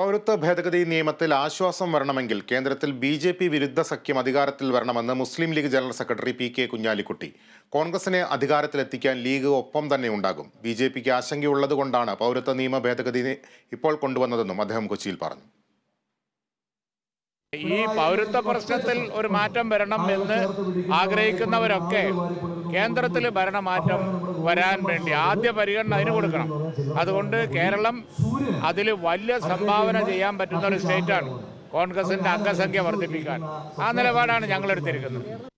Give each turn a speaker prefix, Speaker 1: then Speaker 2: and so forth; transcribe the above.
Speaker 1: പൗരത്വ ഭേദഗതി നിയമത്തിൽ ആശ്വാസം വരണമെങ്കിൽ കേന്ദ്രത്തിൽ ബി ജെ പി വിരുദ്ധ സഖ്യം അധികാരത്തിൽ വരണമെന്ന് Muslim League general secretary P K Kunhalikutty കോൺഗ്രസിനെ അധികാരത്തിലെത്തിക്കാൻ ലീഗ് ഒപ്പം തന്നെ ഉണ്ടാകും ബി ജെ പിക്ക് ആശങ്കയുള്ളത് കൊണ്ടാണ് പൗരത്വ നിയമ ഭേദഗതി ഇപ്പോൾ കൊണ്ടുവന്നതെന്നും അദ്ദേഹം കൊച്ചിയിൽ പറഞ്ഞു
Speaker 2: ഈ പൗരത്വ പ്രശ്നത്തിൽ ഒരു മാറ്റം വരണം എന്ന് ആഗ്രഹിക്കുന്നവരൊക്കെ കേന്ദ്രത്തിൽ ഭരണമാറ്റം വരാൻ വേണ്ടി ആദ്യ പരിഗണന അതിന് കൊടുക്കണം അതുകൊണ്ട് കേരളം അതിൽ വലിയ സംഭാവന ചെയ്യാൻ പറ്റുന്ന ഒരു സ്റ്റേറ്റാണ് കോൺഗ്രസിൻ്റെ അംഗസംഖ്യ വർദ്ധിപ്പിക്കാൻ ആ നിലപാടാണ്
Speaker 3: ഞങ്ങളെടുത്തിരിക്കുന്നത്